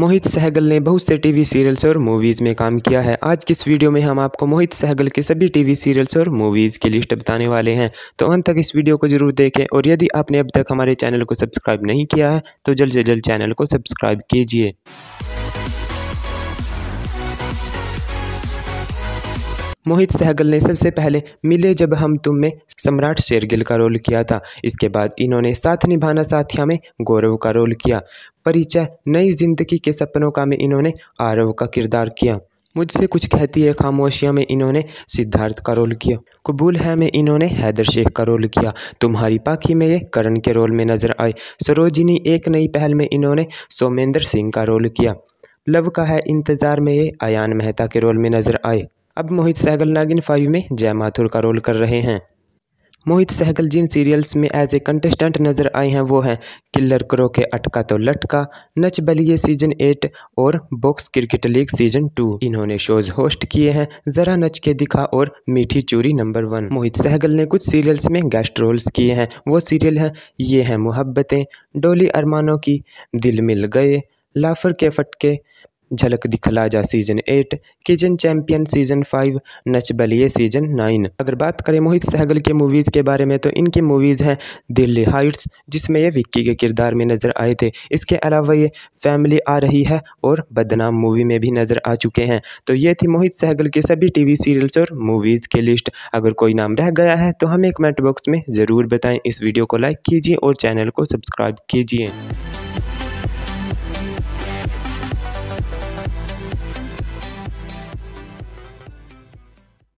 मोहित सहगल ने बहुत से टीवी सीरियल्स और मूवीज़ में काम किया है आज की इस वीडियो में हम आपको मोहित सहगल के सभी टीवी सीरियल्स और मूवीज़ की लिस्ट बताने वाले हैं तो अंत तक इस वीडियो को जरूर देखें और यदि आपने अब तक हमारे चैनल को सब्सक्राइब नहीं किया है तो जल्द से जल्द चैनल को सब्सक्राइब कीजिए मोहित सहगल ने सबसे पहले मिले जब हम तुम में सम्राट शेरगिल का रोल किया था इसके बाद इन्होंने साथ निभाना साथिया में गौरव का रोल किया परिचय नई जिंदगी के सपनों का में इन्होंने आरव का किरदार किया मुझसे कुछ कहती है खामोशियाँ में इन्होंने सिद्धार्थ का रोल किया कबूल है में इन्होंने हैदर शेख का रोल किया तुम्हारी पाखी में ये करण के रोल में नजर आए सरोजिनी एक नई पहल में इन्होंने सोमेंद्र सिंह का रोल किया लव का है इंतज़ार में ये आयान मेहता के रोल में नजर आए अब मोहित सहगल नागिन फाइव में जय माथुर का रोल कर रहे हैं मोहित सहगल जिन सीरियल्स में एज ए कंटेस्टेंट नज़र आए हैं वो हैं किल्लर करो के अटका तो लटका नच बलिए सीजन एट और box cricket league season two इन्होंने शोज होस्ट किए हैं जरा नच के दिखा और मीठी चूरी नंबर वन मोहित सहगल ने कुछ सीरियल्स में गेस्ट रोल्स किए हैं वो सीरियल हैं ये हैं मोहब्बतें डोली अरमानों की दिल मिल गए लाफर के फटके Jhalak Dikhla Jaa season eight kitchen champion season five Nach Baliye season nine अगर बात करें मोहित सहगल के मूवीज़ के बारे में तो इनकी मूवीज़ हैं दिल्ली हाइट्स जिसमें ये विक्की के किरदार में नज़र आए थे इसके अलावा ये फैमिली आ रही है और बदनाम मूवी में भी नज़र आ चुके हैं तो ये थी मोहित सहगल के सभी टीवी सीरियल्स और मूवीज़ के लिस्ट अगर कोई नाम रह गया है तो हमें कमेंट बॉक्स में ज़रूर बताएं इस वीडियो को लाइक कीजिए और चैनल को सब्सक्राइब कीजिए